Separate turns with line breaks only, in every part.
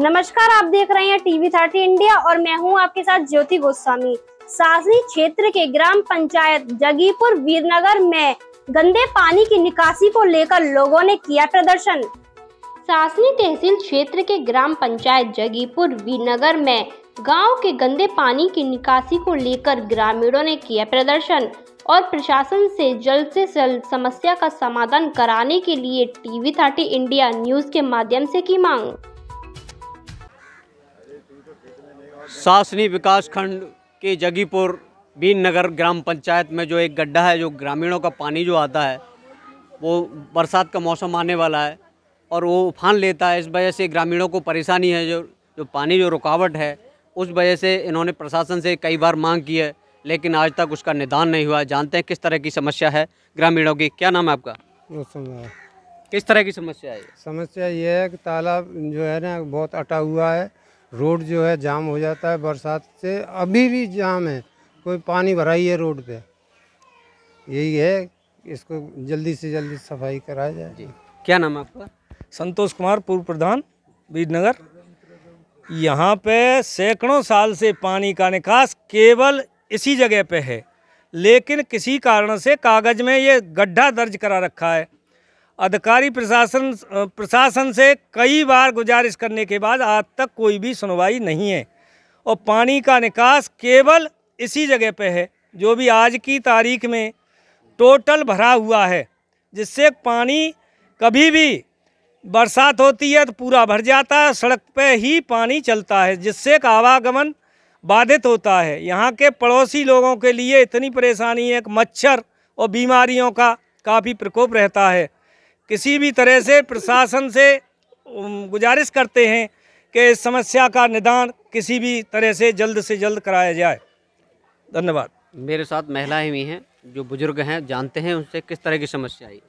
नमस्कार आप देख रहे हैं टीवी थर्टी इंडिया और मैं हूं आपके साथ ज्योति गोस्वामी सासनी क्षेत्र के ग्राम पंचायत जगीपुर वीरनगर में गंदे पानी की निकासी को लेकर लोगों ने किया प्रदर्शन सासनी तहसील क्षेत्र के ग्राम पंचायत जगीपुर वीरनगर में गांव के गंदे पानी की निकासी को लेकर ग्रामीणों ने किया प्रदर्शन और प्रशासन से जल्द से जल्द समस्या का समाधान कराने के लिए टीवी थर्टी इंडिया न्यूज के माध्यम से की मांग
सासनी विकास खंड के जगीपुर बीन नगर ग्राम पंचायत में जो एक गड्ढा है जो ग्रामीणों का पानी जो आता है वो बरसात का मौसम आने वाला है और वो उफान लेता है इस वजह से ग्रामीणों को परेशानी है जो जो पानी जो रुकावट है उस वजह से इन्होंने प्रशासन से कई बार मांग की है लेकिन आज तक उसका निदान नहीं हुआ है जानते हैं किस तरह की समस्या है ग्रामीणों की क्या नाम है आपका किस तरह की समस्या है समस्या ये है कि तालाब जो है ना बहुत अटा हुआ है रोड जो है जाम हो जाता है बरसात से अभी भी जाम है कोई पानी भरा ही है रोड पे यही है इसको जल्दी से जल्दी
सफाई कराया जाए जी क्या नाम है आपका संतोष कुमार पूर्व प्रधान बीजनगर यहाँ पे सैकड़ों साल से पानी का निकास केवल इसी जगह पे है लेकिन किसी कारण से कागज़ में ये गड्ढा दर्ज करा रखा है अधिकारी प्रशासन प्रशासन से कई बार गुजारिश करने के बाद आज तक कोई भी सुनवाई नहीं है और पानी का निकास केवल इसी जगह पे है जो भी आज की तारीख में टोटल भरा हुआ है जिससे पानी कभी भी बरसात होती है तो पूरा भर जाता है सड़क पे ही पानी चलता है जिससे आवागमन बाधित होता है यहाँ के पड़ोसी लोगों के लिए इतनी परेशानी है कि मच्छर और बीमारियों का काफ़ी प्रकोप रहता है किसी भी तरह से प्रशासन से गुजारिश करते हैं कि इस समस्या का निदान किसी भी तरह से जल्द से जल्द कराया जाए
धन्यवाद मेरे साथ महिलाएं भी हैं जो बुजुर्ग हैं जानते हैं उनसे किस तरह की समस्या आई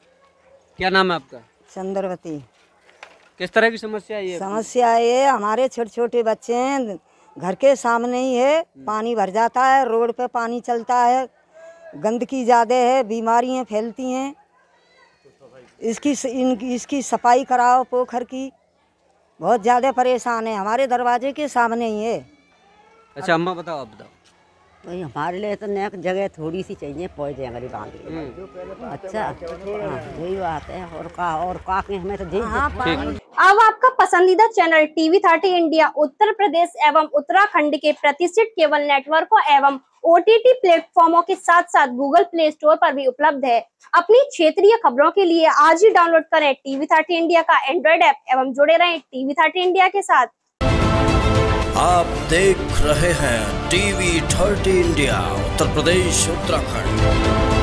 क्या नाम है आपका चंद्रवती किस तरह की समस्या आई है समस्या ये हमारे छोटे छोटे बच्चे हैं घर के सामने ही है पानी भर जाता है रोड पे पानी चलता है गंदगी ज़्यादा है बीमारियाँ फैलती हैं इसकी इन इसकी सफाई कराओ पोखर की बहुत ज़्यादा परेशान है हमारे दरवाजे के सामने ही है अच्छा अम्मा बताओ आप बताओ भाई हमारे
लिए तो नया जगह थोड़ी सी चाहिए पहुँचे हमारी गरीब हम्म। अच्छा हाँ, यही बात है और का और का हमें तो जी हाँ अब आपका पसंदीदा channel TV thirty India Uttar Pradesh एवं उत्तराखंड के प्रतिष्ठित केवल नेटवर्कों एवं ओटीटी प्लेटफॉर्मों के साथ साथ गूगल प्ले स्टोर पर भी उपलब्ध है अपनी क्षेत्रीय खबरों के लिए आज ही डाउनलोड करें टीवी थर्टी इंडिया का एंड्रॉइड ऐप एवं जुड़े रहें टीवी थर्टी इंडिया के साथ आप देख रहे हैं TV thirty India
Uttar Pradesh Uttarakhand